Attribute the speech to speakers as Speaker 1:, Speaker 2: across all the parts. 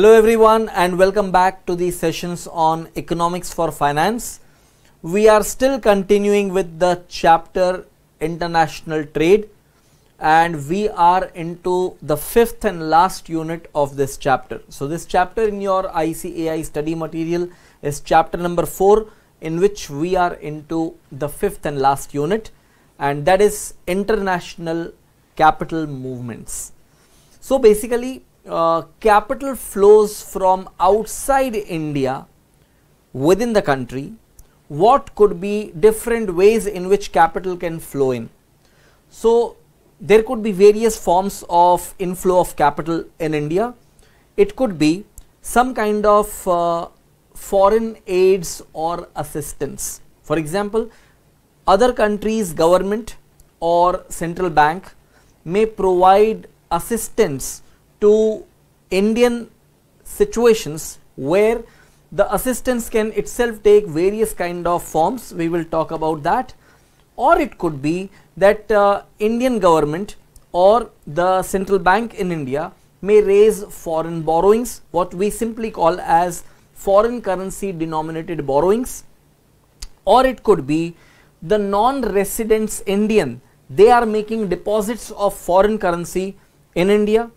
Speaker 1: Hello everyone and welcome back to the sessions on economics for finance. We are still continuing with the chapter international trade and we are into the fifth and last unit of this chapter. So this chapter in your ICAI study material is chapter number 4 in which we are into the fifth and last unit and that is international capital movements. So basically uh, capital flows from outside India within the country, what could be different ways in which capital can flow in. So, there could be various forms of inflow of capital in India. It could be some kind of uh, foreign aids or assistance. For example, other countries government or central bank may provide assistance to Indian situations where the assistance can itself take various kind of forms we will talk about that or it could be that uh, Indian government or the central bank in India may raise foreign borrowings what we simply call as foreign currency denominated borrowings or it could be the non-residents Indian they are making deposits of foreign currency in India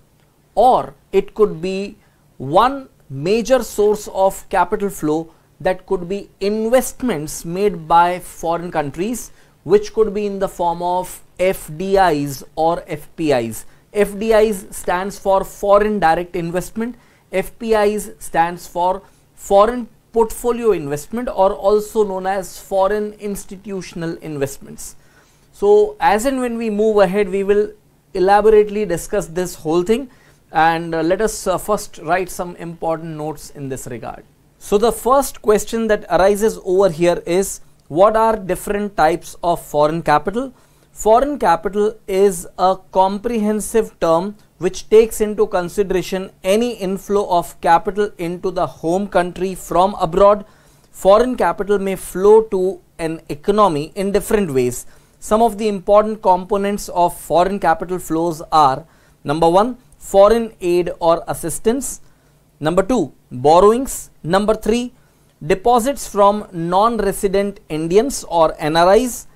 Speaker 1: or it could be one major source of capital flow that could be investments made by foreign countries which could be in the form of FDIs or FPIs. FDIs stands for foreign direct investment, FPIs stands for foreign portfolio investment or also known as foreign institutional investments. So as and when we move ahead we will elaborately discuss this whole thing and uh, let us uh, first write some important notes in this regard. So the first question that arises over here is what are different types of foreign capital? Foreign capital is a comprehensive term which takes into consideration any inflow of capital into the home country from abroad. Foreign capital may flow to an economy in different ways. Some of the important components of foreign capital flows are number one, foreign aid or assistance. Number 2, borrowings. Number 3, deposits from non-resident Indians or NRIs.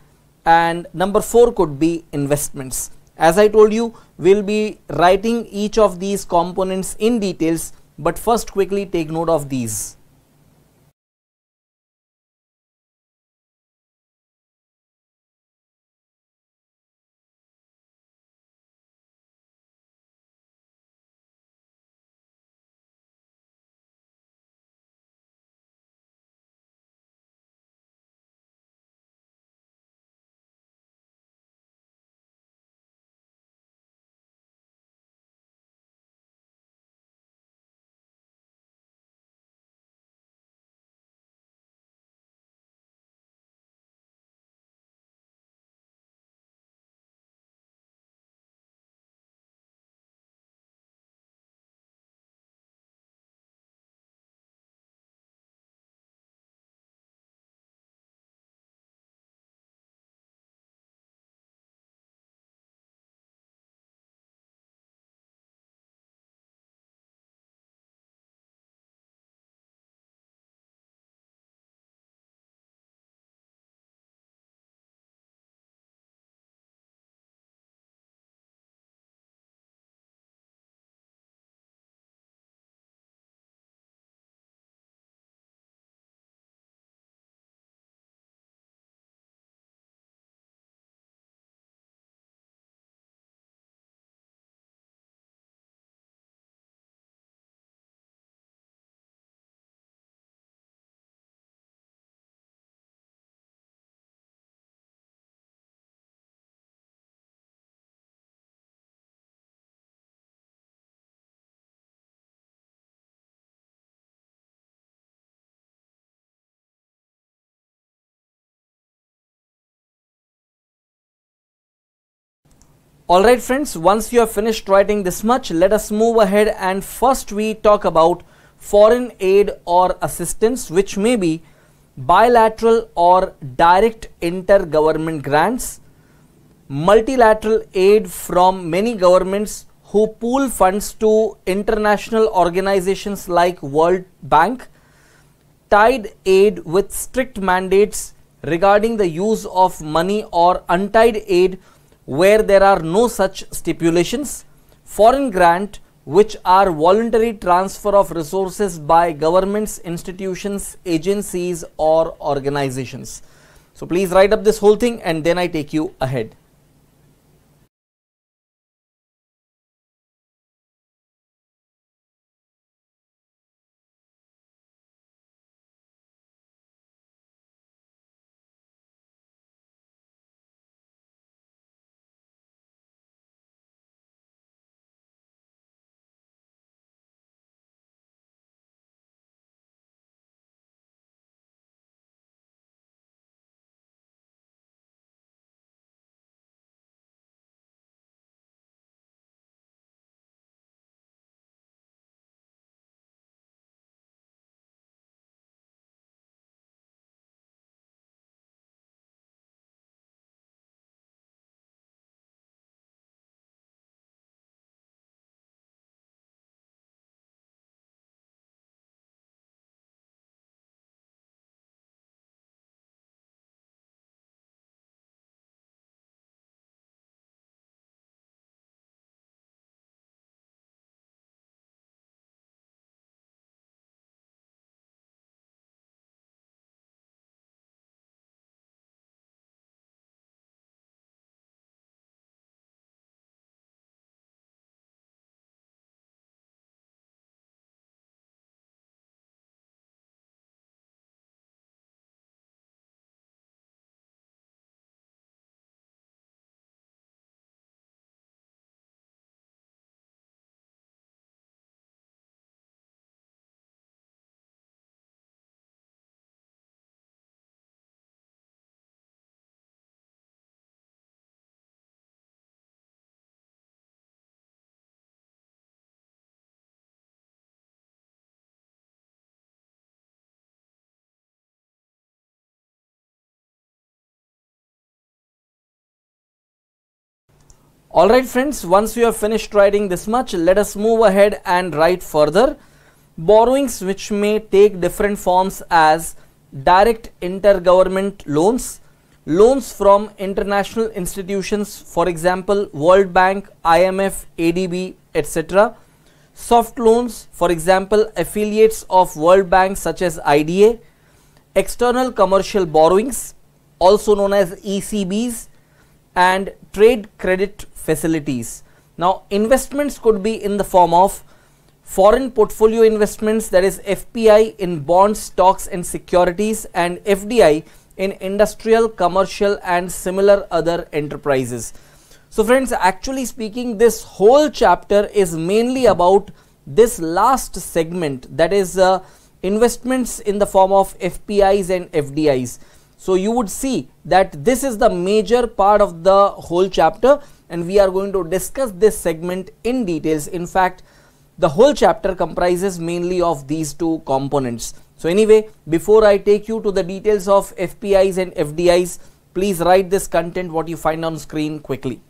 Speaker 1: And number 4 could be investments. As I told you, we'll be writing each of these components in
Speaker 2: details, but first quickly take note of these. Alright friends, once you have finished writing this much, let us move ahead and
Speaker 1: first we talk about foreign aid or assistance which may be bilateral or direct intergovernment grants, multilateral aid from many governments who pool funds to international organizations like World Bank, tied aid with strict mandates regarding the use of money or untied aid where there are no such stipulations, foreign grant which are voluntary transfer of resources by governments, institutions, agencies or
Speaker 2: organizations. So please write up this whole thing and then I take you ahead. Alright friends, once we have finished writing this much, let us move ahead and write
Speaker 1: further. Borrowings which may take different forms as direct intergovernment loans, loans from international institutions, for example, World Bank, IMF, ADB, etc. Soft loans, for example, affiliates of World Bank such as IDA, external commercial borrowings, also known as ECBs, and trade credit facilities. Now investments could be in the form of foreign portfolio investments that is FPI in bonds, stocks and securities and FDI in industrial, commercial and similar other enterprises. So friends actually speaking this whole chapter is mainly about this last segment that is uh, investments in the form of FPIs and FDIs. So you would see that this is the major part of the whole chapter and we are going to discuss this segment in details. In fact, the whole chapter comprises mainly of these two components. So anyway, before I take you to the details of FPIs and FDIs, please write this content what you find on screen quickly.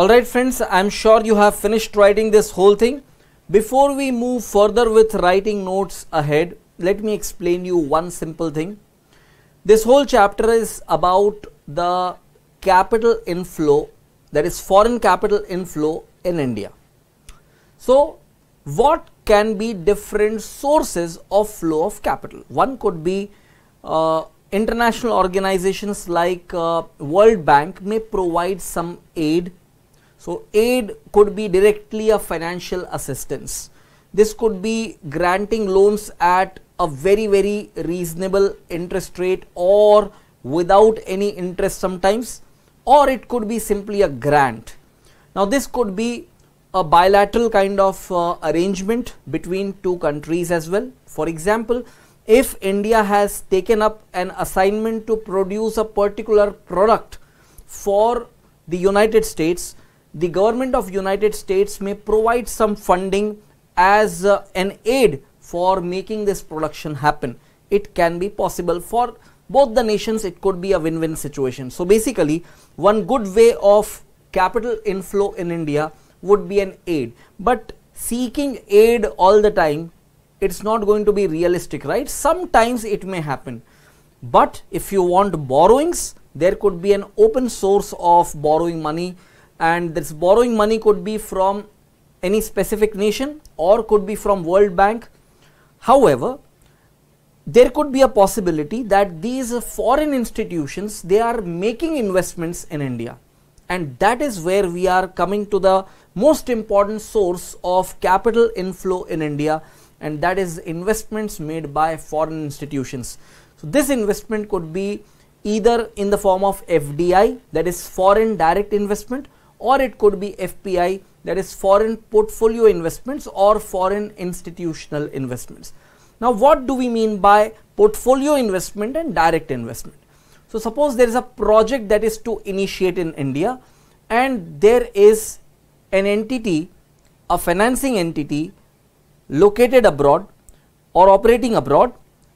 Speaker 2: Alright friends, I am sure you have finished
Speaker 1: writing this whole thing. Before we move further with writing notes ahead, let me explain you one simple thing. This whole chapter is about the capital inflow, that is foreign capital inflow in India. So, what can be different sources of flow of capital? One could be uh, international organizations like uh, World Bank may provide some aid so, aid could be directly a financial assistance. This could be granting loans at a very, very reasonable interest rate or without any interest sometimes, or it could be simply a grant. Now, this could be a bilateral kind of uh, arrangement between two countries as well. For example, if India has taken up an assignment to produce a particular product for the United States, the government of United States may provide some funding as uh, an aid for making this production happen. It can be possible for both the nations it could be a win-win situation. So basically one good way of capital inflow in India would be an aid. But seeking aid all the time, it's not going to be realistic, right? Sometimes it may happen. But if you want borrowings, there could be an open source of borrowing money and this borrowing money could be from any specific nation or could be from World Bank. However, there could be a possibility that these foreign institutions they are making investments in India and that is where we are coming to the most important source of capital inflow in India and that is investments made by foreign institutions. So this investment could be either in the form of FDI that is foreign direct investment or it could be FPI that is foreign portfolio investments or foreign institutional investments. Now what do we mean by portfolio investment and direct investment? So suppose there is a project that is to initiate in India and there is an entity, a financing entity located abroad or operating abroad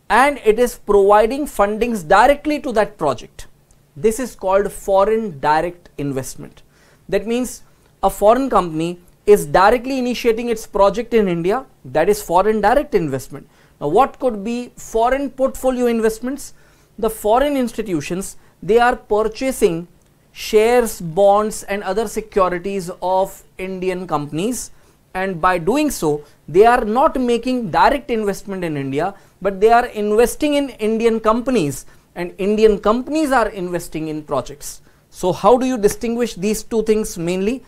Speaker 1: and it is providing fundings directly to that project. This is called foreign direct investment. That means a foreign company is directly initiating its project in India, that is foreign direct investment. Now, what could be foreign portfolio investments? The foreign institutions, they are purchasing shares, bonds and other securities of Indian companies and by doing so, they are not making direct investment in India, but they are investing in Indian companies and Indian companies are investing in projects. So, how do you distinguish these two things mainly?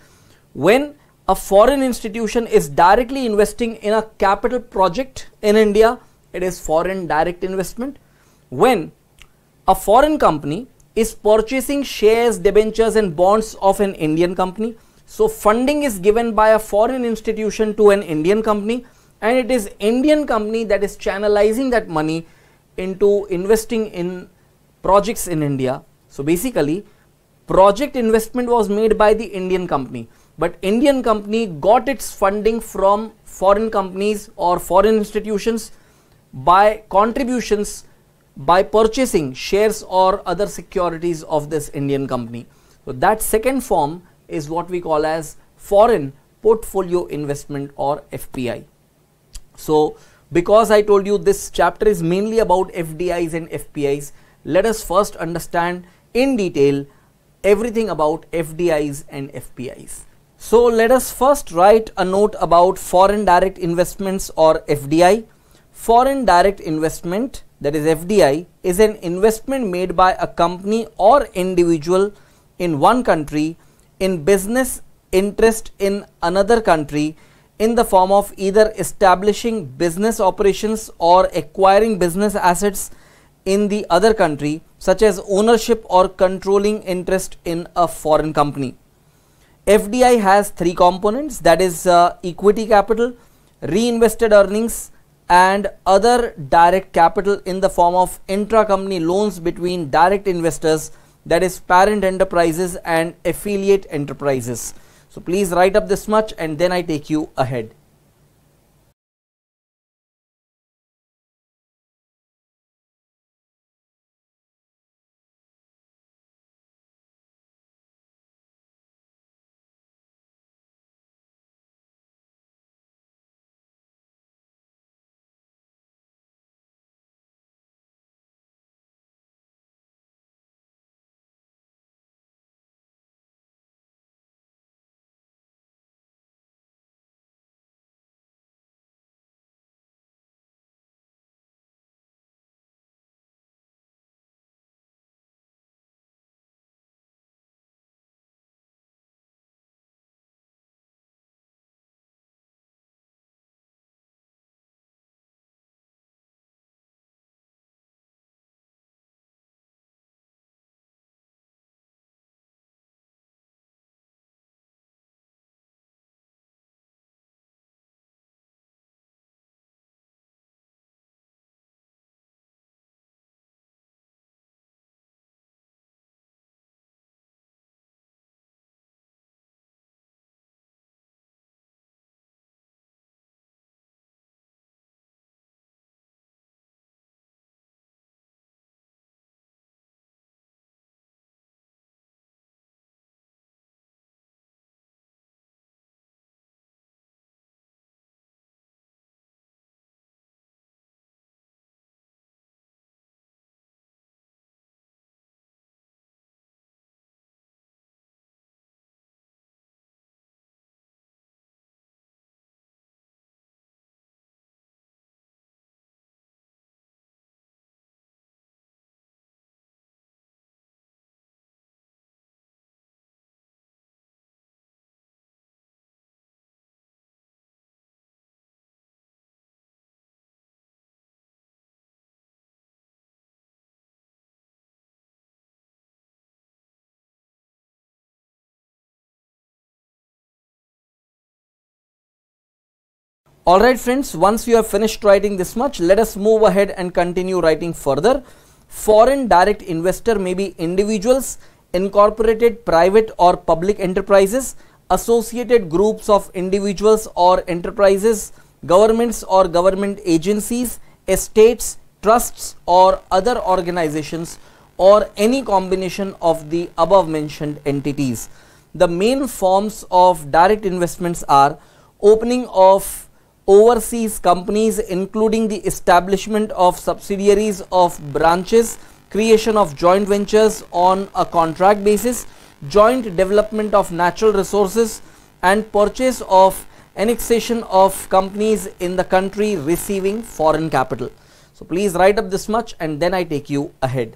Speaker 1: When a foreign institution is directly investing in a capital project in India, it is foreign direct investment. When a foreign company is purchasing shares, debentures and bonds of an Indian company, so funding is given by a foreign institution to an Indian company and it is Indian company that is channelizing that money into investing in projects in India. So basically project investment was made by the Indian company but Indian company got its funding from foreign companies or foreign institutions by contributions by purchasing shares or other securities of this Indian company. So that second form is what we call as foreign portfolio investment or FPI. So because I told you this chapter is mainly about FDIs and FPIs, let us first understand in detail everything about FDIs and FPIs. So let us first write a note about foreign direct investments or FDI. Foreign direct investment that is FDI is an investment made by a company or individual in one country in business interest in another country in the form of either establishing business operations or acquiring business assets in the other country such as ownership or controlling interest in a foreign company. FDI has three components that is uh, equity capital, reinvested earnings and other direct capital in the form of intra-company loans between direct investors that is parent enterprises and affiliate enterprises. So please write up this much and then I
Speaker 2: take you ahead. Alright friends, once you have finished writing this much, let us move ahead and
Speaker 1: continue writing further. Foreign direct investor may be individuals, incorporated private or public enterprises, associated groups of individuals or enterprises, governments or government agencies, estates, trusts or other organizations or any combination of the above mentioned entities. The main forms of direct investments are opening of overseas companies including the establishment of subsidiaries of branches, creation of joint ventures on a contract basis, joint development of natural resources and purchase of annexation of companies in the country receiving foreign capital. So please
Speaker 2: write up this much and then I take you ahead.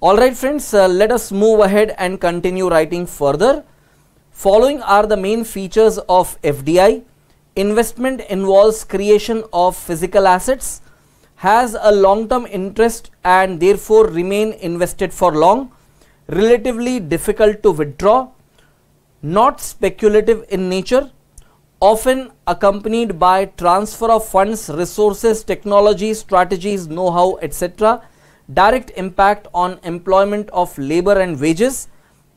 Speaker 2: Alright friends, uh, let us
Speaker 1: move ahead and continue writing further. Following are the main features of FDI. Investment involves creation of physical assets, has a long-term interest and therefore remain invested for long, relatively difficult to withdraw, not speculative in nature, often accompanied by transfer of funds, resources, technology, strategies, know-how, etc direct impact on employment of labor and wages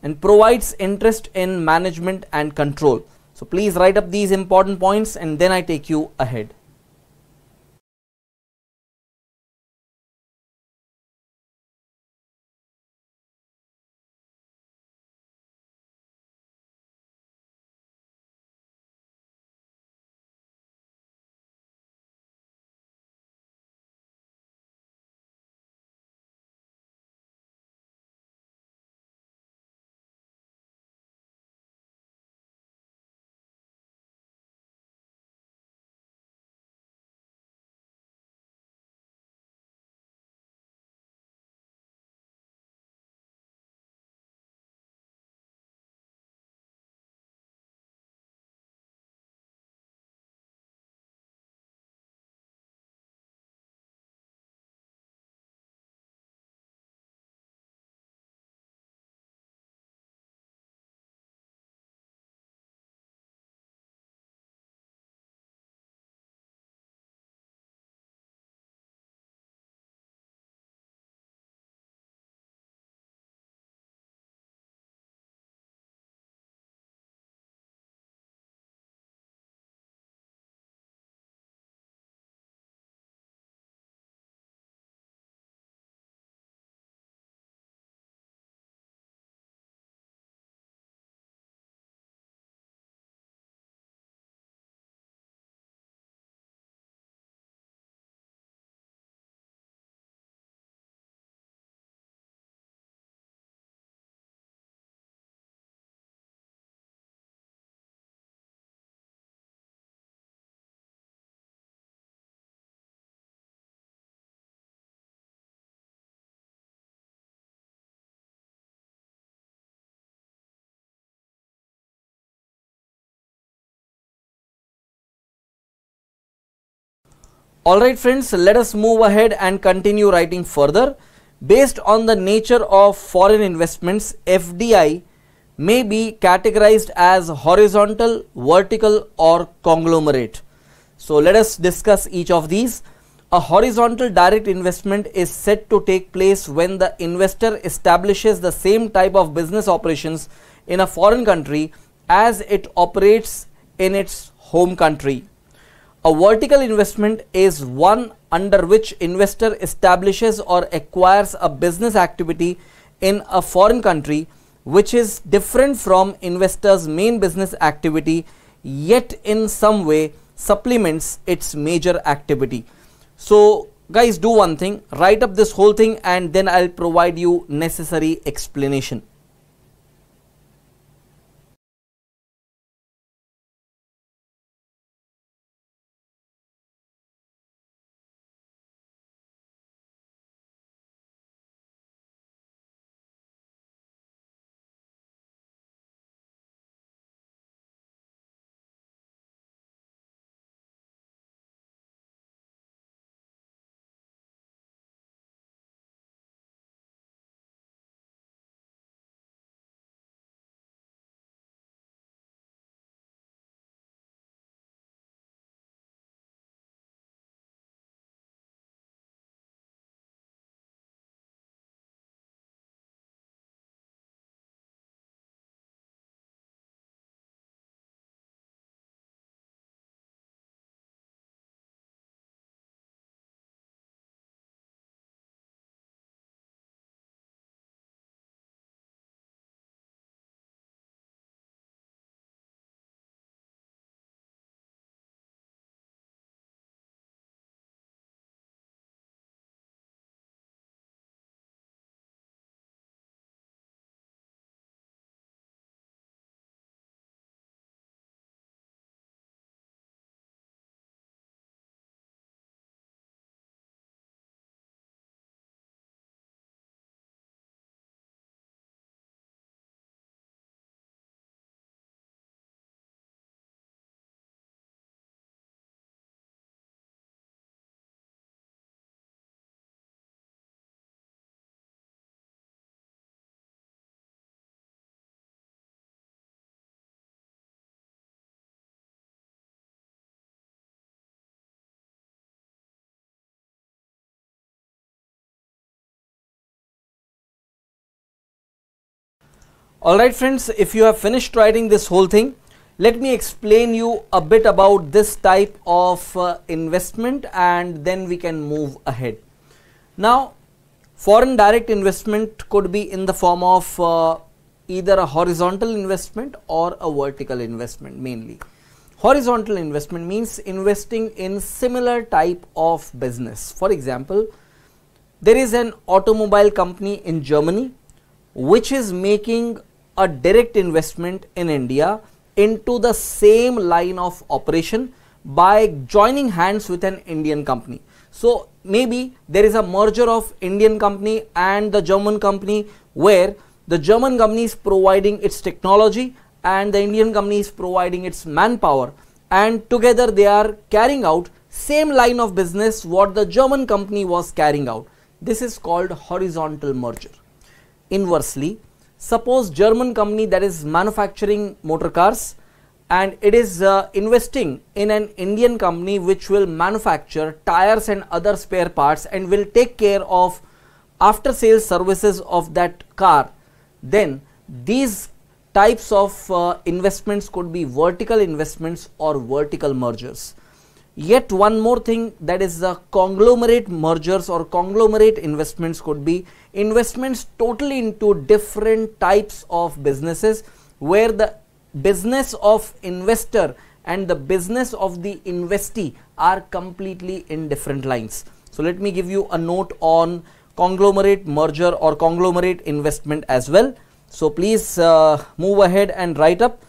Speaker 1: and provides interest in management and control. So please write
Speaker 2: up these important points and then I take you ahead. Alright friends, let us move
Speaker 1: ahead and continue writing further. Based on the nature of foreign investments, FDI may be categorized as horizontal, vertical or conglomerate. So let us discuss each of these. A horizontal direct investment is said to take place when the investor establishes the same type of business operations in a foreign country as it operates in its home country. A vertical investment is one under which investor establishes or acquires a business activity in a foreign country which is different from investor's main business activity yet in some way supplements its major activity. So guys do one thing write up this whole thing and then I'll provide you necessary explanation.
Speaker 2: Alright friends, if you have finished writing this whole thing, let me explain
Speaker 1: you a bit about this type of uh, investment and then we can move ahead. Now, foreign direct investment could be in the form of uh, either a horizontal investment or a vertical investment mainly. Horizontal investment means investing in similar type of business. For example, there is an automobile company in Germany which is making a direct investment in India into the same line of operation by joining hands with an Indian company. So maybe there is a merger of Indian company and the German company where the German company is providing its technology and the Indian company is providing its manpower and together they are carrying out same line of business what the German company was carrying out. This is called horizontal merger. Inversely, suppose German company that is manufacturing motor cars and it is uh, investing in an Indian company which will manufacture tires and other spare parts and will take care of after sales services of that car then these types of uh, investments could be vertical investments or vertical mergers Yet one more thing that is the conglomerate mergers or conglomerate investments could be investments totally into different types of businesses where the business of investor and the business of the investee are completely in different lines. So let me give you a note on conglomerate merger or conglomerate investment as well. So please uh, move ahead and write up.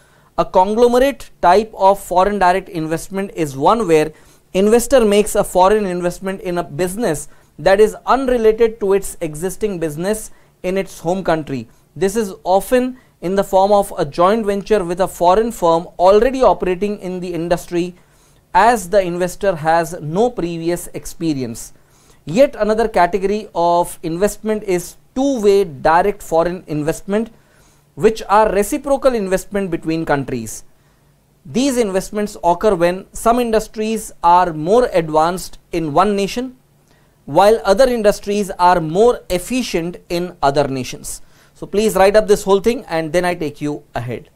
Speaker 1: A conglomerate type of foreign direct investment is one where investor makes a foreign investment in a business that is unrelated to its existing business in its home country. This is often in the form of a joint venture with a foreign firm already operating in the industry as the investor has no previous experience. Yet another category of investment is two-way direct foreign investment which are reciprocal investment between countries. These investments occur when some industries are more advanced in one nation while other industries are more efficient in other nations. So please write up
Speaker 2: this whole thing and then I take you ahead.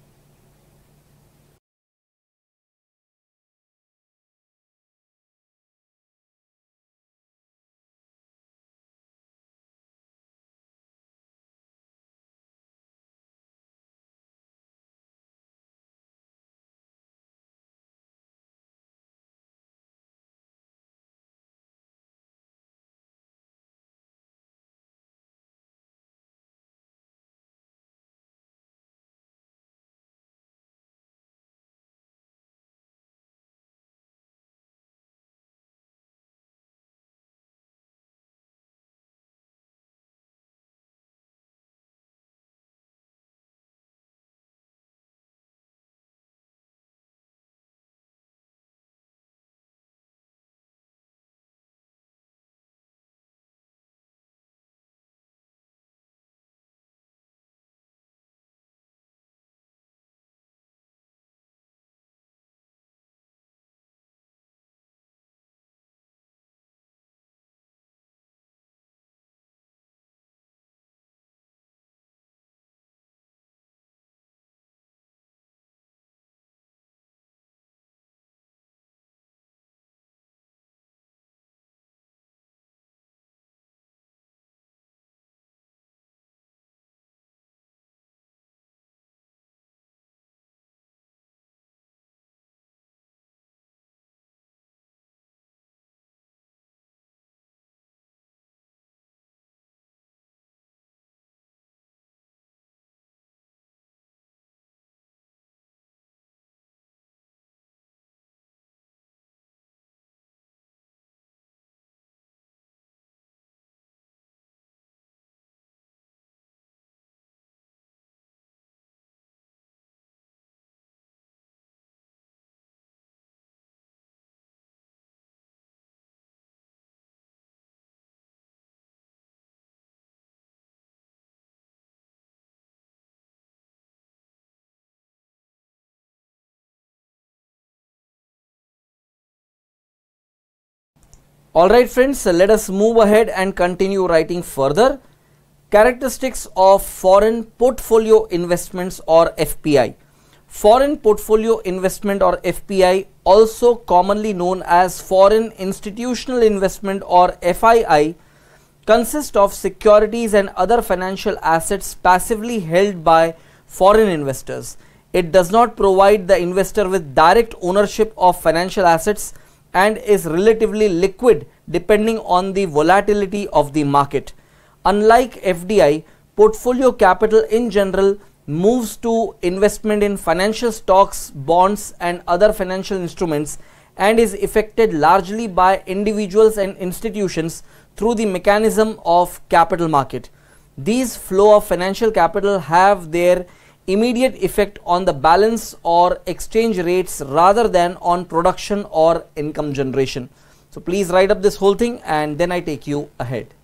Speaker 2: Alright friends, let us
Speaker 1: move ahead and continue writing further. Characteristics of Foreign Portfolio Investments or FPI. Foreign Portfolio Investment or FPI also commonly known as Foreign Institutional Investment or FII consists of securities and other financial assets passively held by foreign investors. It does not provide the investor with direct ownership of financial assets and is relatively liquid depending on the volatility of the market. Unlike FDI, portfolio capital in general moves to investment in financial stocks, bonds and other financial instruments and is affected largely by individuals and institutions through the mechanism of capital market. These flow of financial capital have their immediate effect on the balance or exchange rates rather than on production or income generation. So please write up this whole thing and then I take
Speaker 2: you ahead.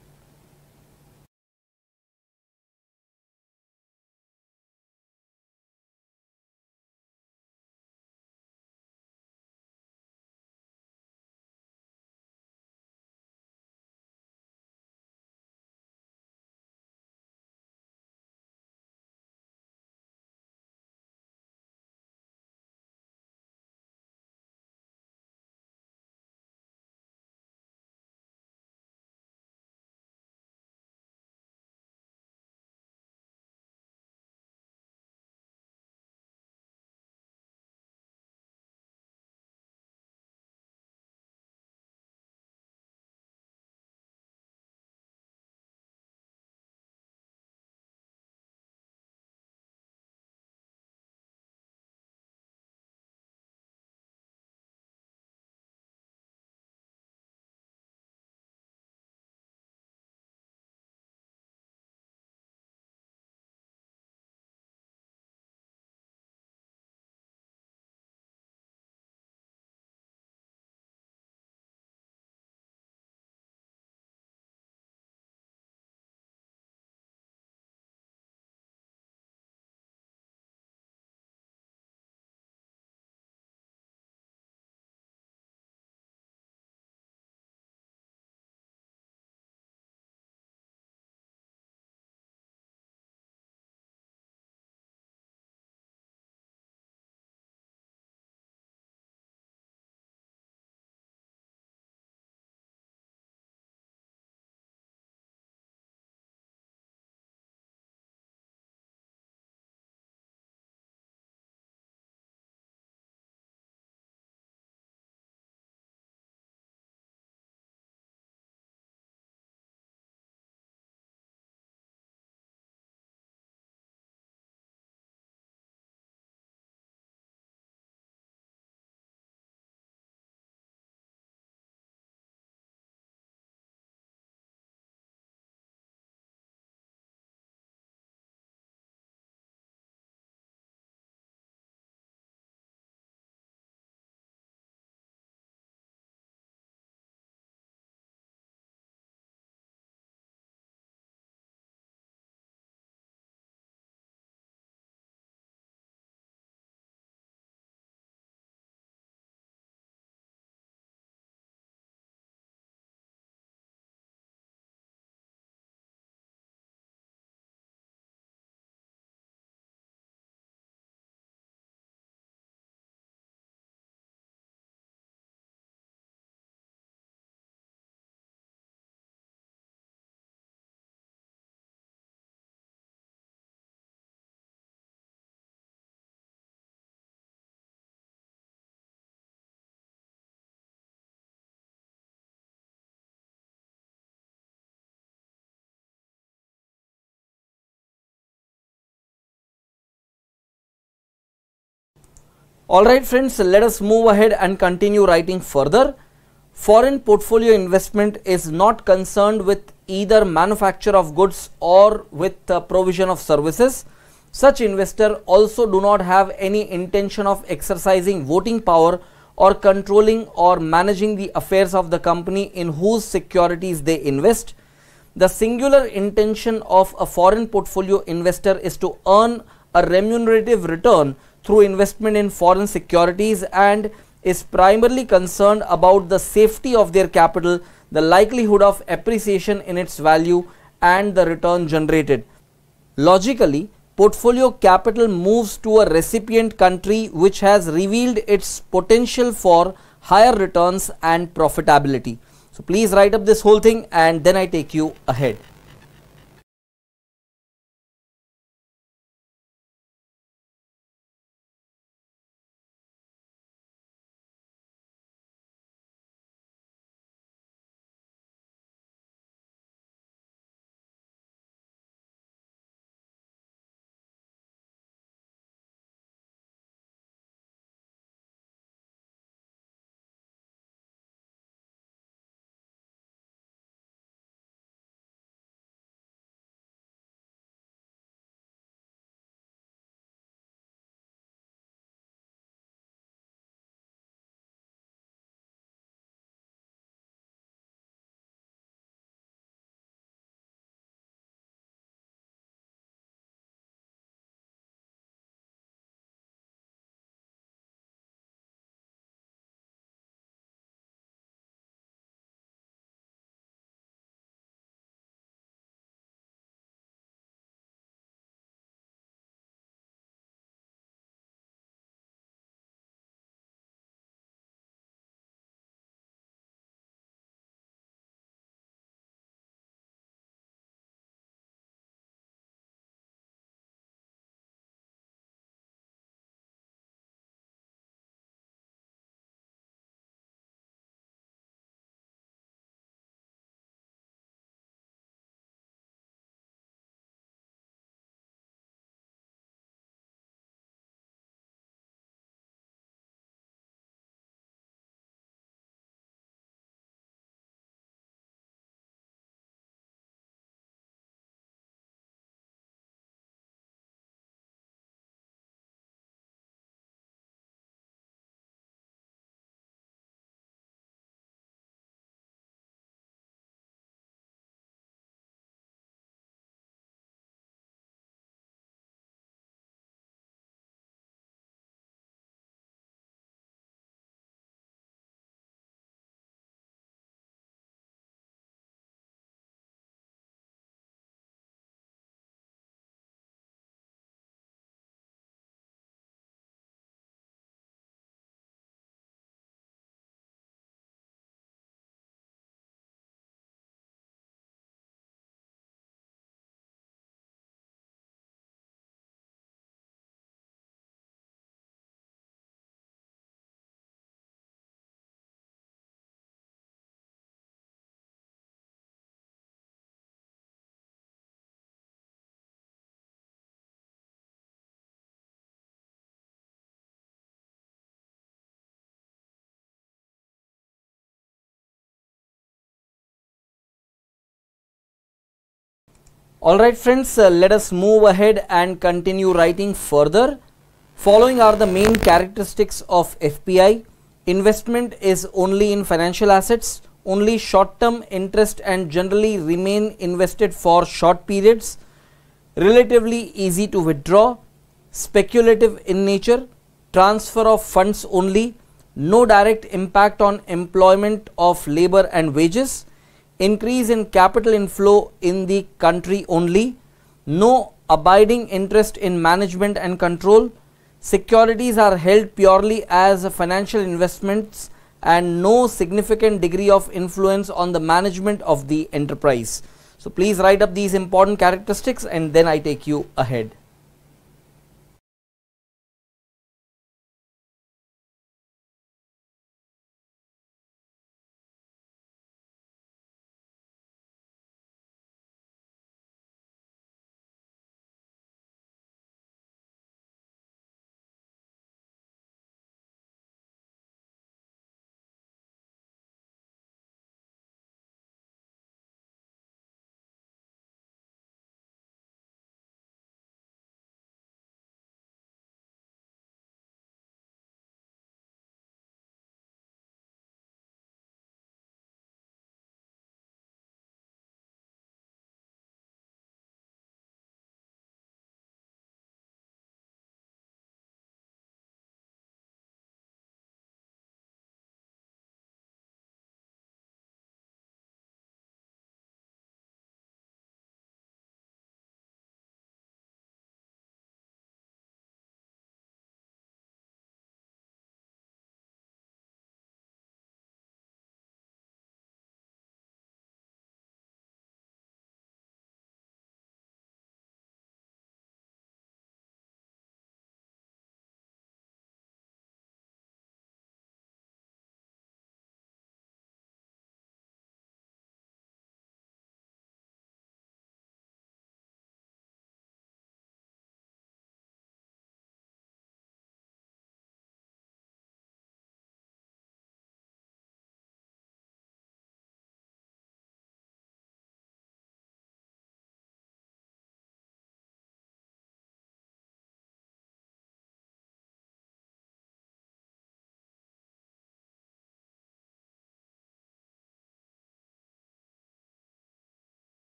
Speaker 2: Alright friends, let us move
Speaker 1: ahead and continue writing further. Foreign portfolio investment is not concerned with either manufacture of goods or with provision of services. Such investor also do not have any intention of exercising voting power or controlling or managing the affairs of the company in whose securities they invest. The singular intention of a foreign portfolio investor is to earn a remunerative return through investment in foreign securities and is primarily concerned about the safety of their capital, the likelihood of appreciation in its value and the return generated. Logically, portfolio capital moves to a recipient country which has revealed its potential for higher returns and profitability. So please write up this whole thing and
Speaker 2: then I take you ahead. Alright friends, uh, let us move ahead and continue
Speaker 1: writing further. Following are the main characteristics of FPI. Investment is only in financial assets, only short-term interest and generally remain invested for short periods, relatively easy to withdraw, speculative in nature, transfer of funds only, no direct impact on employment of labor and wages, increase in capital inflow in the country only, no abiding interest in management and control, securities are held purely as financial investments and no significant degree of influence on the management of the
Speaker 2: enterprise. So please write up these important characteristics and then I take you ahead.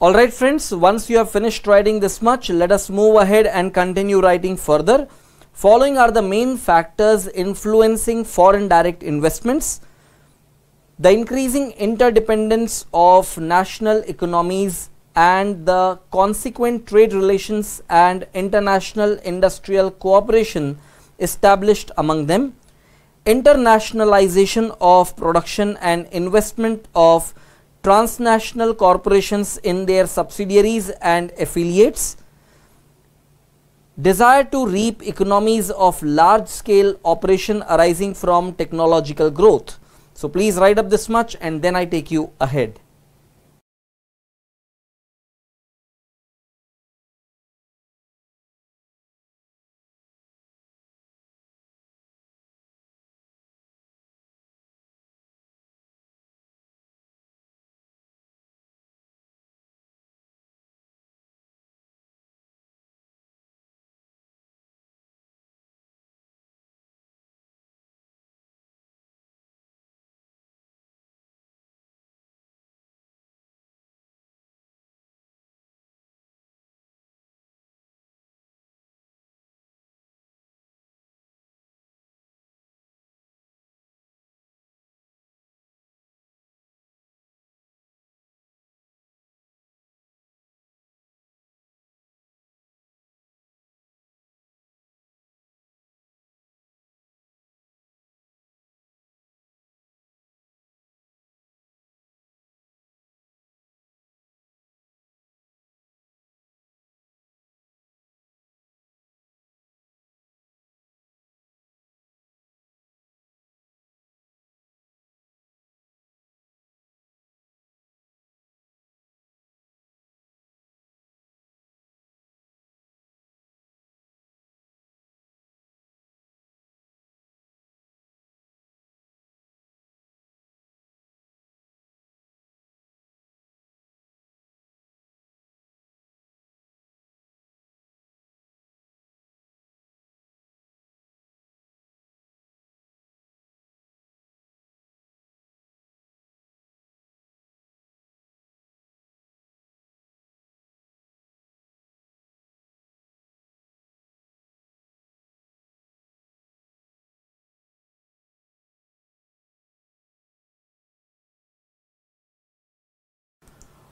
Speaker 2: Alright friends, once you have finished writing this much, let us move ahead and
Speaker 1: continue writing further. Following are the main factors influencing foreign direct investments. The increasing interdependence of national economies and the consequent trade relations and international industrial cooperation established among them, internationalization of production and investment of transnational corporations in their subsidiaries and affiliates, desire to reap economies of large scale operation arising from
Speaker 2: technological growth. So please write up this much and then I take you ahead.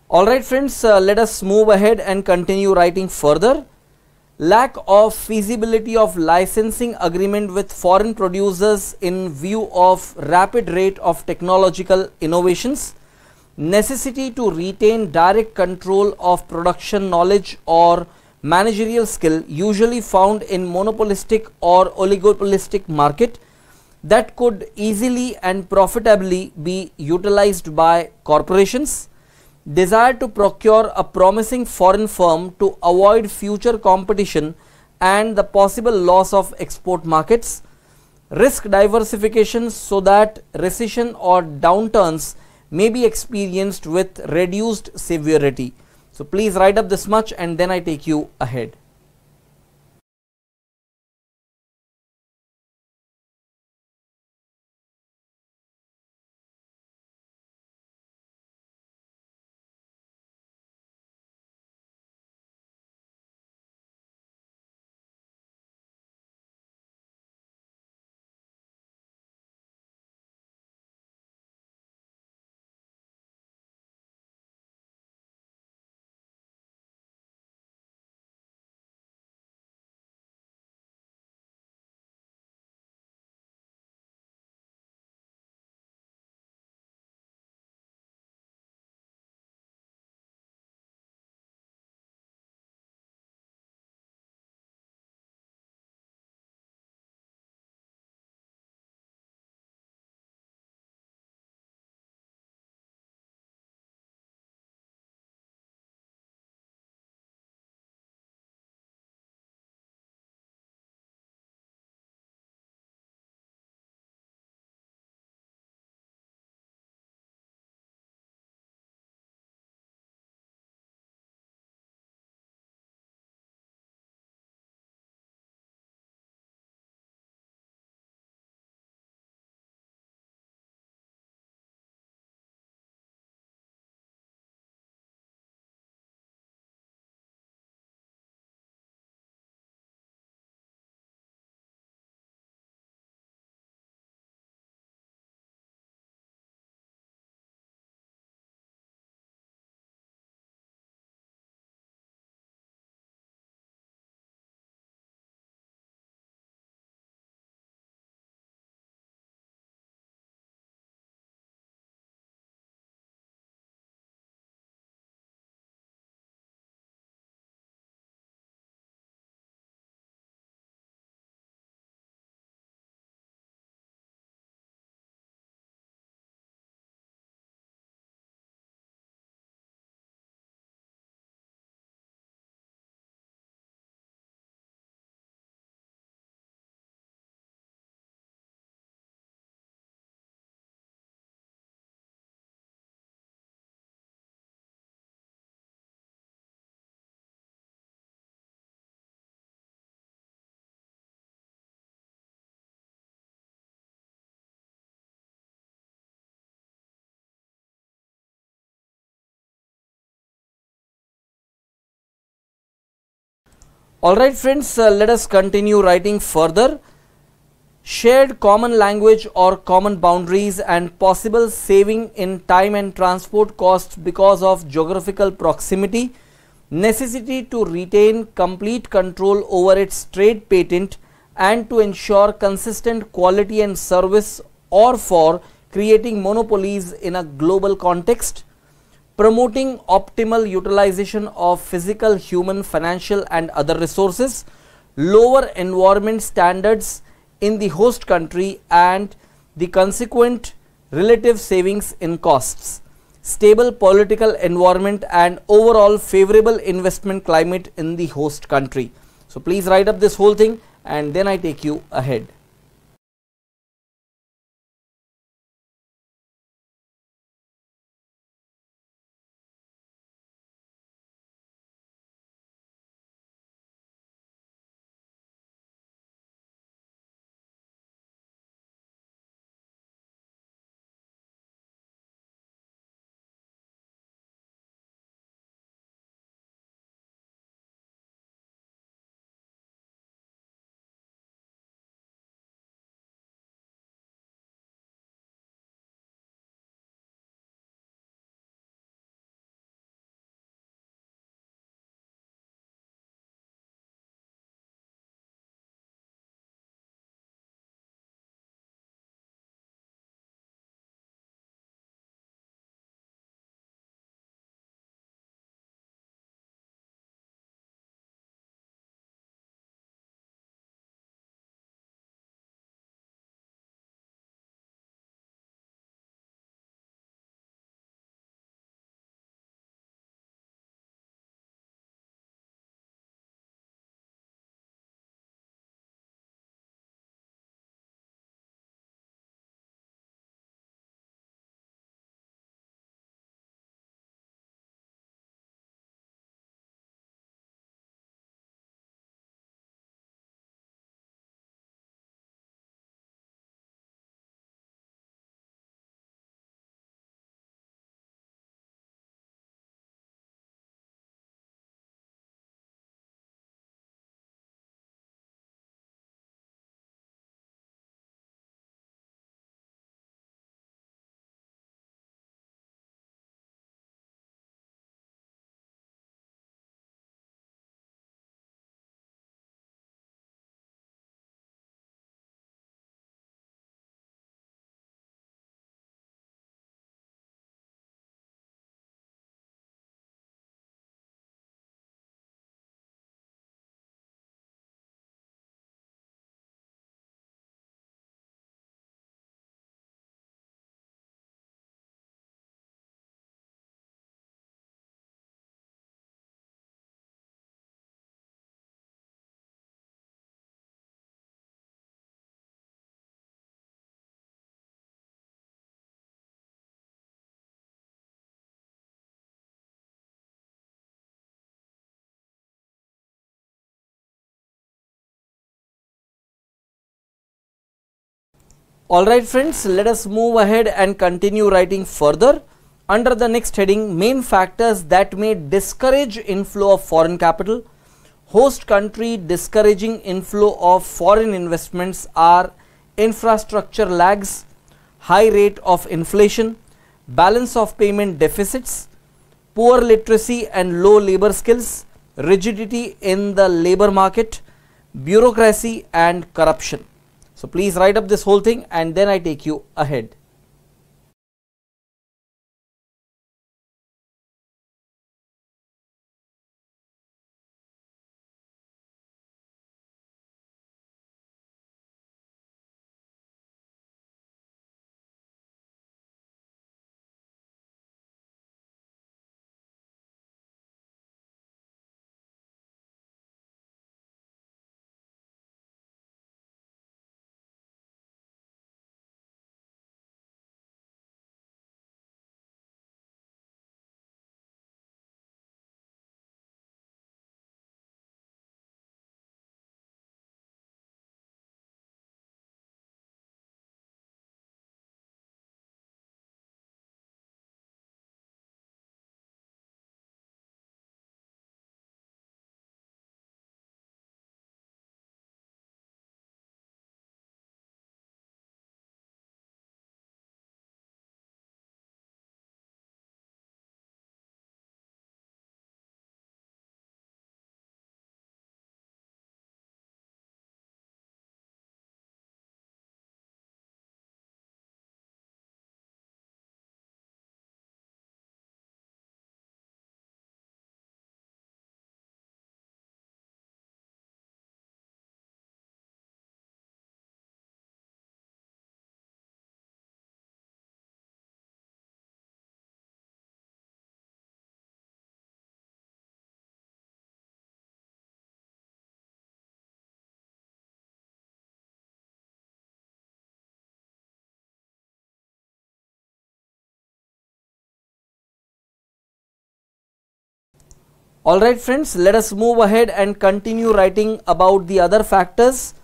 Speaker 2: Alright friends, uh, let us move ahead and continue writing further. Lack
Speaker 1: of feasibility of licensing agreement with foreign producers in view of rapid rate of technological innovations. Necessity to retain direct control of production knowledge or managerial skill usually found in monopolistic or oligopolistic market that could easily and profitably be utilized by corporations desire to procure a promising foreign firm to avoid future competition and the possible loss of export markets, risk diversification so that recession or downturns may be experienced with reduced
Speaker 2: severity. So please write up this much and then I take you ahead. Alright friends, uh,
Speaker 1: let us continue writing further. Shared common language or common boundaries and possible saving in time and transport costs because of geographical proximity, necessity to retain complete control over its trade patent and to ensure consistent quality and service or for creating monopolies in a global context, promoting optimal utilization of physical, human, financial and other resources, lower environment standards in the host country and the consequent relative savings in costs, stable political environment and overall favorable investment climate in the host country. So please write up
Speaker 2: this whole thing and then I take you ahead. Alright friends, let
Speaker 1: us move ahead and continue writing further under the next heading main factors that may discourage inflow of foreign capital. Host country discouraging inflow of foreign investments are infrastructure lags, high rate of inflation, balance of payment deficits, poor literacy and low labor skills, rigidity in the labor market, bureaucracy and corruption. So please write up this whole thing and then I take you ahead.
Speaker 2: Alright friends, let us move ahead and continue writing about the other
Speaker 1: factors.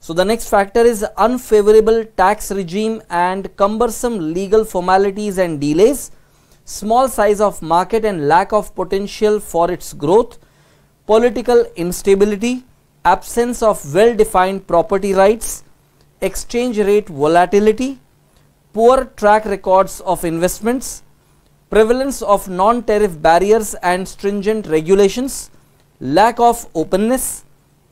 Speaker 1: So the next factor is unfavorable tax regime and cumbersome legal formalities and delays, small size of market and lack of potential for its growth, political instability, absence of well-defined property rights, exchange rate volatility, poor track records of investments, prevalence of non-tariff barriers and stringent regulations, lack of openness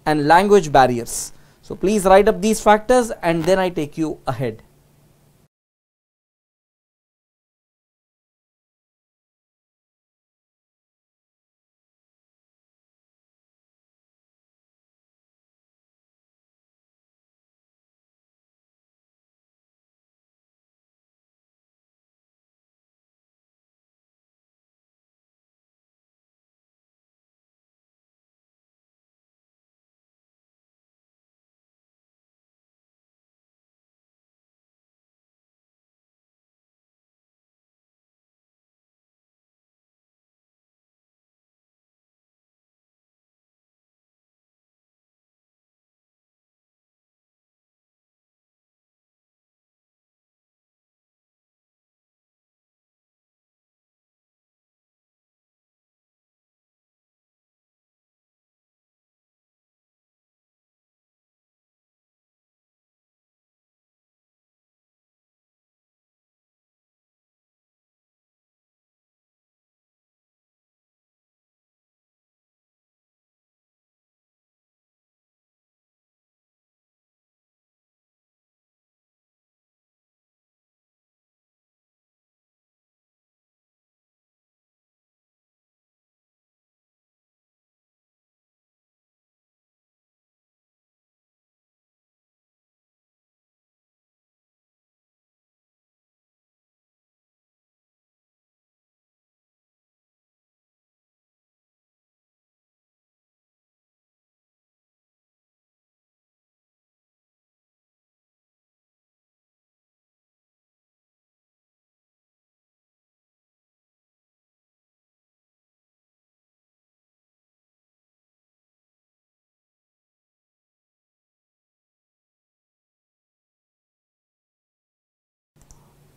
Speaker 1: and language
Speaker 2: barriers. So please write up these factors and then I take you ahead.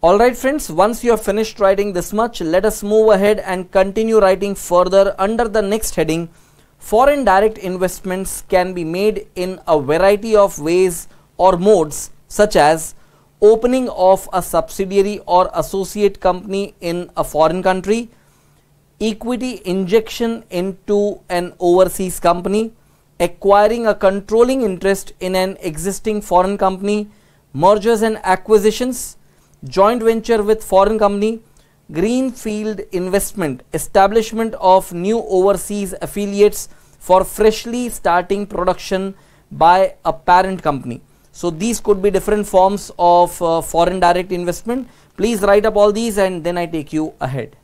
Speaker 2: Alright friends, once you have finished writing this much, let us move ahead and continue writing
Speaker 1: further under the next heading. Foreign direct investments can be made in a variety of ways or modes such as opening of a subsidiary or associate company in a foreign country, equity injection into an overseas company, acquiring a controlling interest in an existing foreign company, mergers and acquisitions, joint venture with foreign company, greenfield investment, establishment of new overseas affiliates for freshly starting production by a parent company. So these could be different forms of uh, foreign direct investment.
Speaker 2: Please write up all these and then I take you ahead.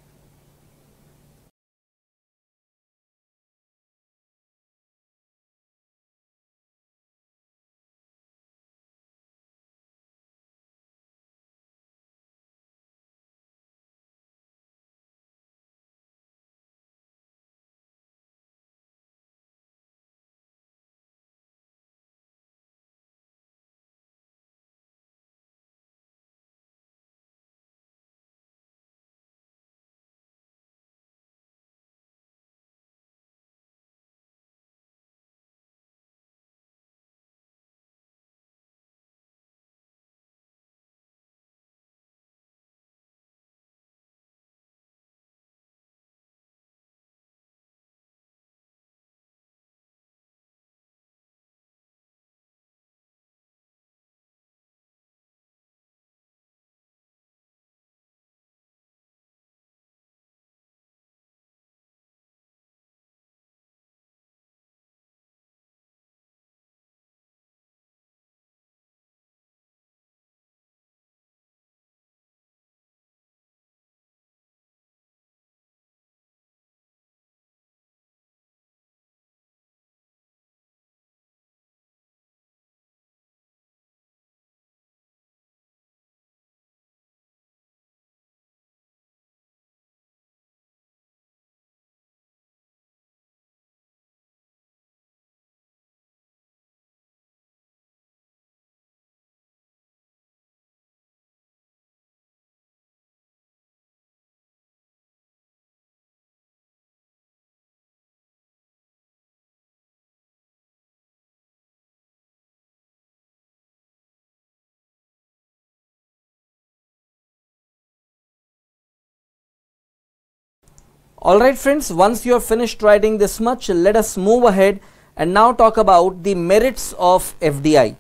Speaker 2: Alright friends,
Speaker 1: once you have finished writing this much, let us move ahead and now talk about the merits of FDI.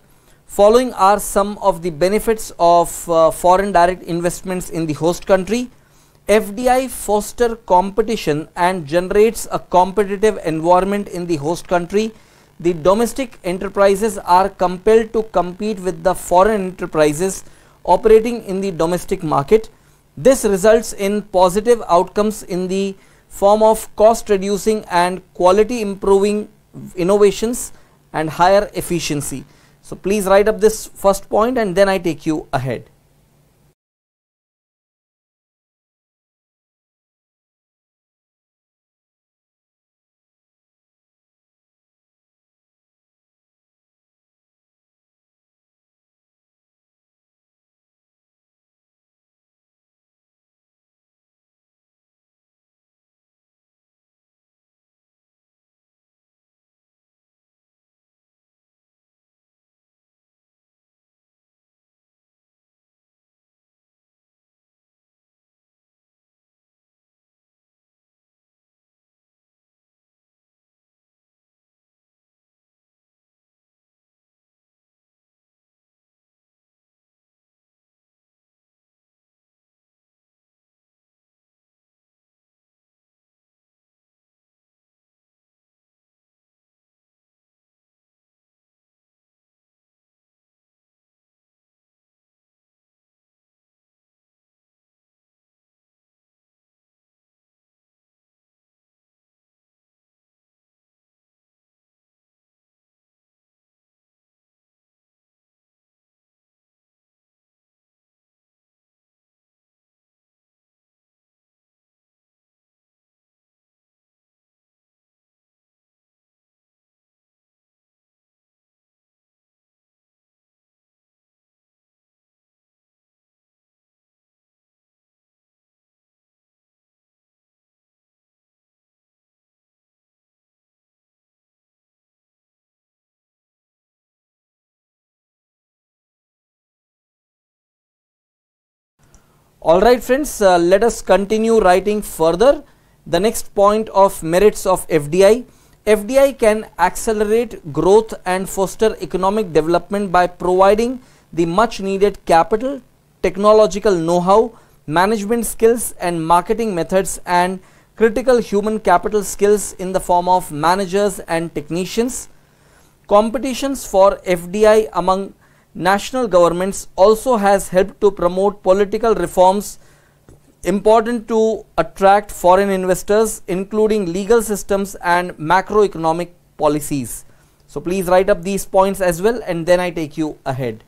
Speaker 1: Following are some of the benefits of uh, foreign direct investments in the host country. FDI foster competition and generates a competitive environment in the host country. The domestic enterprises are compelled to compete with the foreign enterprises operating in the domestic market. This results in positive outcomes in the form of cost reducing and quality improving innovations and higher
Speaker 2: efficiency. So please write up this first point and then I take you ahead. Alright friends, uh, let us continue writing further. The next point
Speaker 1: of merits of FDI. FDI can accelerate growth and foster economic development by providing the much needed capital, technological know-how, management skills and marketing methods and critical human capital skills in the form of managers and technicians. Competitions for FDI among national governments also has helped to promote political reforms important to attract foreign investors including legal systems and macroeconomic policies. So please write up these points
Speaker 2: as well and then I take you ahead.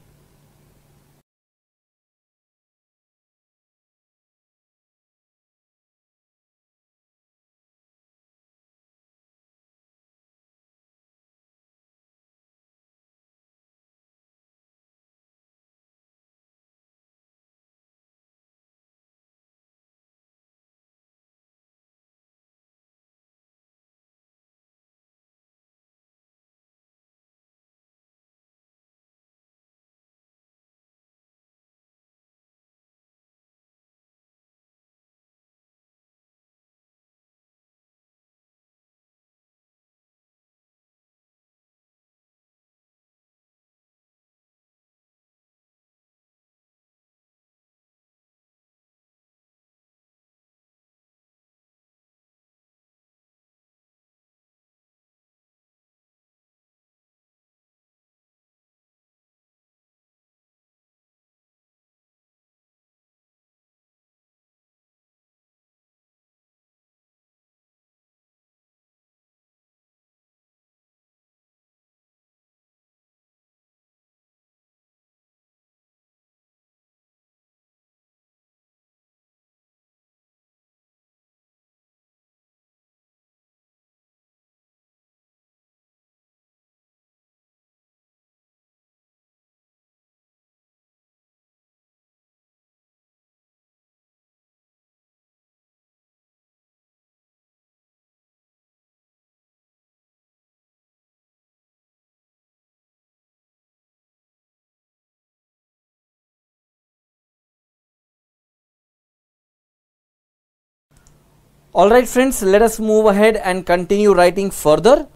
Speaker 2: Alright friends, let us move
Speaker 1: ahead and continue writing further.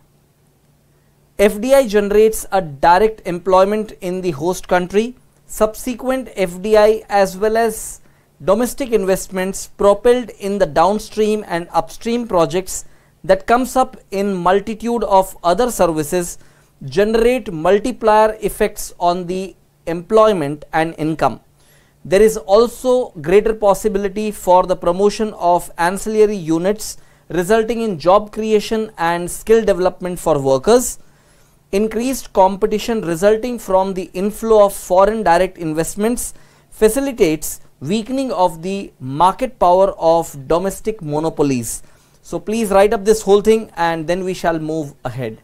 Speaker 1: FDI generates a direct employment in the host country. Subsequent FDI as well as domestic investments propelled in the downstream and upstream projects that comes up in multitude of other services generate multiplier effects on the employment and income. There is also greater possibility for the promotion of ancillary units resulting in job creation and skill development for workers. Increased competition resulting from the inflow of foreign direct investments facilitates weakening of the market power of domestic monopolies. So please write
Speaker 2: up this whole thing and then we shall move ahead.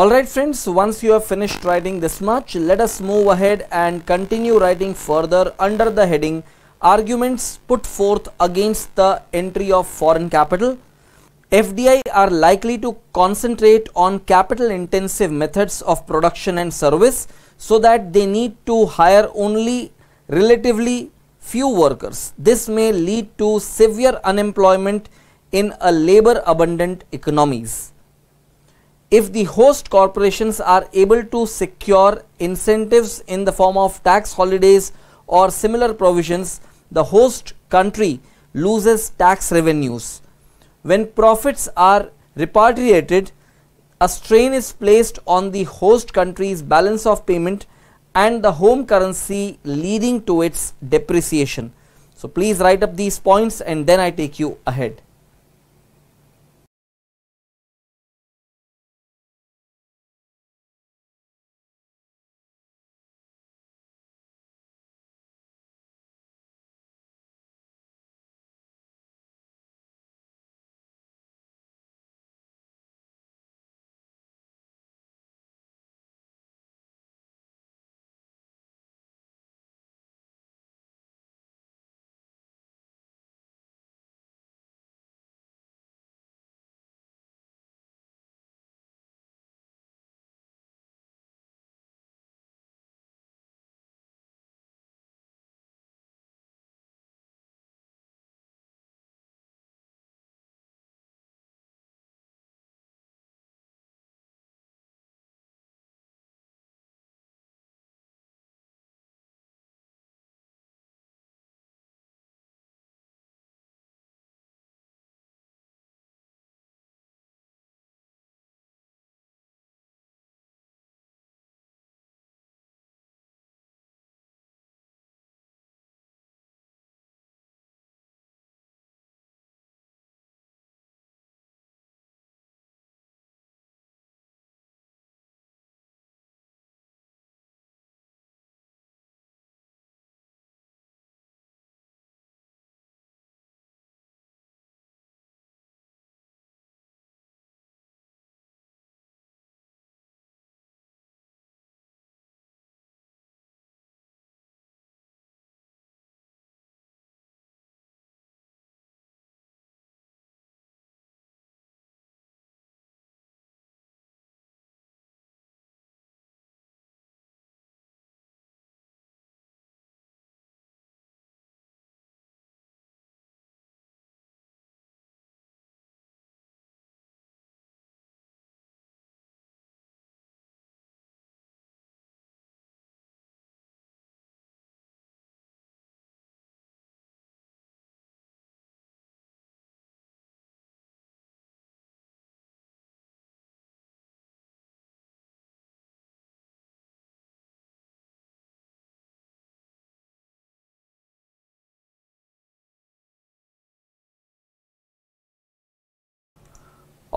Speaker 2: Alright friends,
Speaker 1: once you have finished writing this much, let us move ahead and continue writing further under the heading Arguments put forth against the entry of foreign capital. FDI are likely to concentrate on capital intensive methods of production and service so that they need to hire only relatively few workers. This may lead to severe unemployment in a labor abundant economies if the host corporations are able to secure incentives in the form of tax holidays or similar provisions, the host country loses tax revenues. When profits are repatriated, a strain is placed on the host country's balance of payment and the home currency leading to its depreciation. So please write up these points and then I take you ahead.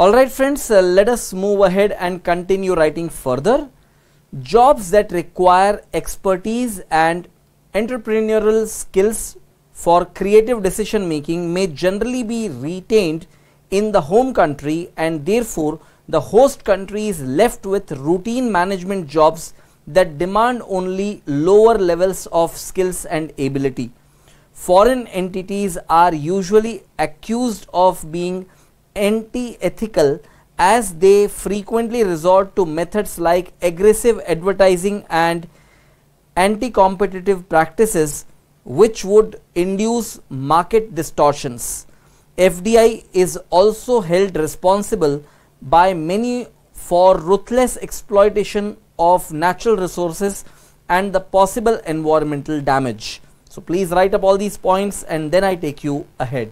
Speaker 2: Alright friends, uh, let us move ahead and continue writing
Speaker 1: further. Jobs that require expertise and entrepreneurial skills for creative decision making may generally be retained in the home country and therefore the host country is left with routine management jobs that demand only lower levels of skills and ability. Foreign entities are usually accused of being anti-ethical as they frequently resort to methods like aggressive advertising and anti-competitive practices which would induce market distortions. FDI is also held responsible by many for ruthless exploitation of natural resources and the possible environmental damage.
Speaker 2: So please write up all these points and then I take you ahead.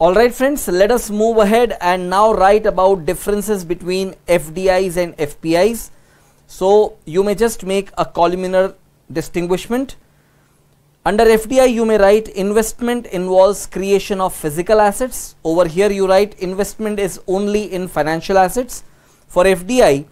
Speaker 2: Alright friends,
Speaker 1: let us move ahead and now write about differences between FDIs and FPIs. So you may just make a columnar distinguishment. Under FDI you may write investment involves creation of physical assets. Over here you write investment is only in financial assets. For FDI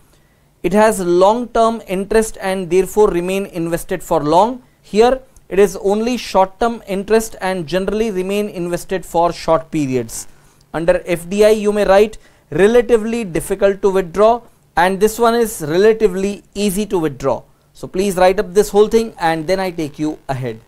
Speaker 1: it has long term interest and therefore remain invested for long. Here it is only short term interest and generally remain invested for short periods. Under FDI you may write relatively difficult to withdraw and this one
Speaker 2: is relatively easy to withdraw. So please write up this whole thing and then I take you ahead.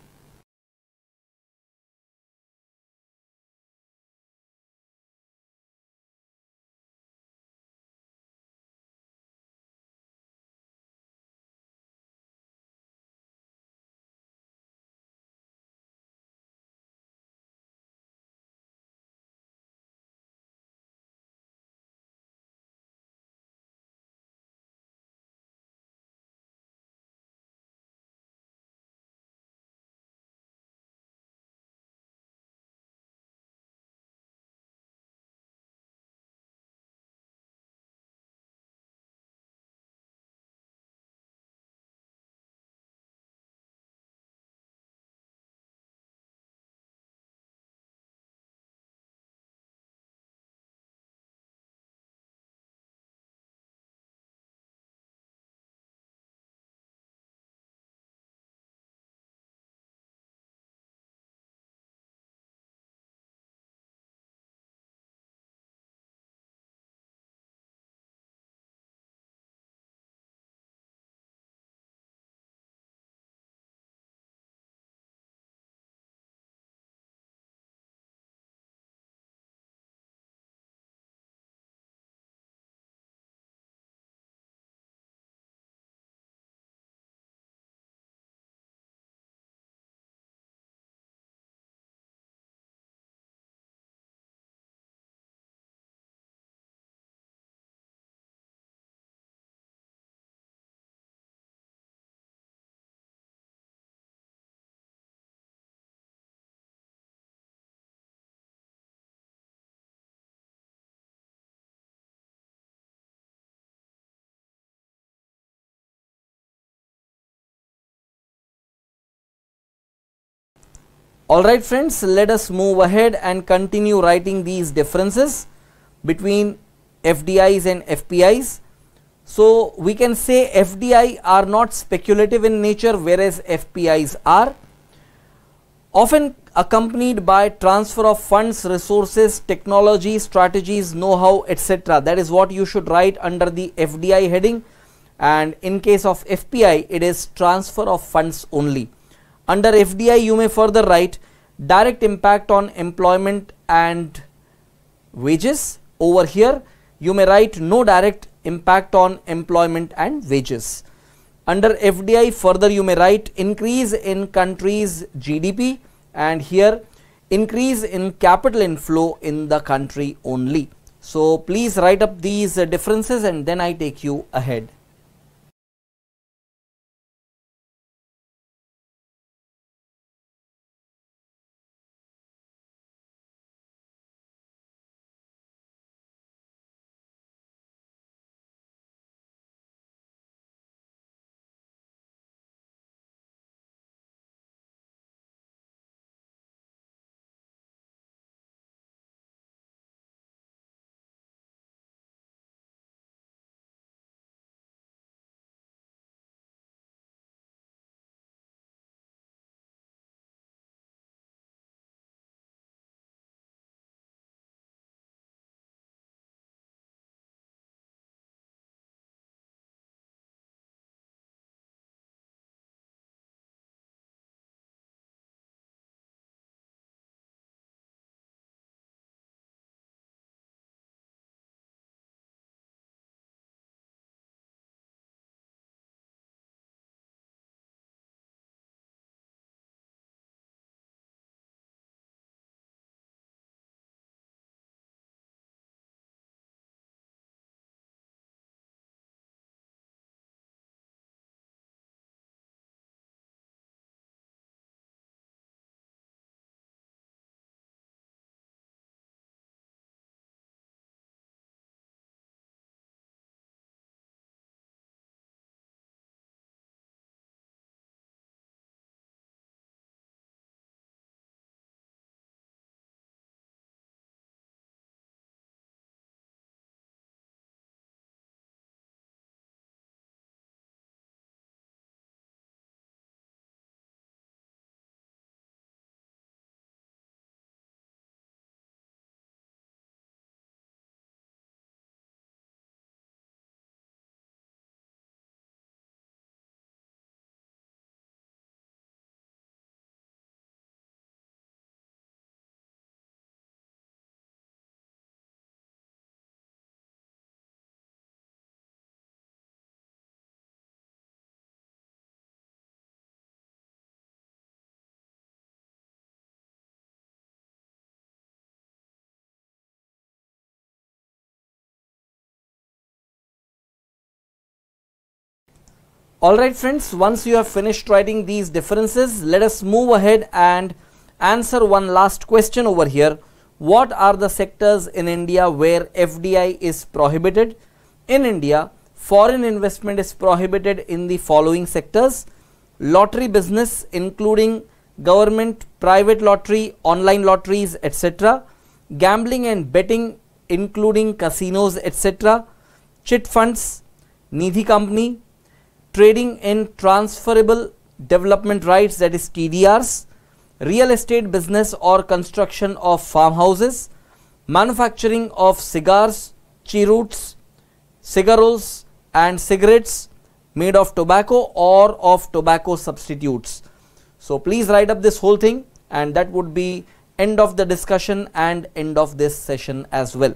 Speaker 2: Alright friends, let us move ahead and continue writing these
Speaker 1: differences between FDIs and FPIs. So we can say FDI are not speculative in nature whereas FPIs are often accompanied by transfer of funds, resources, technology, strategies, know-how etc. That is what you should write under the FDI heading and in case of FPI it is transfer of funds only. Under FDI, you may further write direct impact on employment and wages. Over here, you may write no direct impact on employment and wages. Under FDI, further you may write increase in country's GDP and here increase in capital inflow in the
Speaker 2: country only. So please write up these differences and then I take you ahead. Alright friends, once you have finished writing these differences, let us
Speaker 1: move ahead and answer one last question over here. What are the sectors in India where FDI is prohibited? In India, foreign investment is prohibited in the following sectors. Lottery business including government, private lottery, online lotteries, etc. Gambling and betting including casinos, etc. Chit funds, Nidhi company, trading in transferable development rights that is TDRs, real estate business or construction of farmhouses, manufacturing of cigars, cheroots, cigarillos and cigarettes made of tobacco or of tobacco substitutes. So please write up this whole thing and that would be end of the discussion and end of this session
Speaker 2: as well.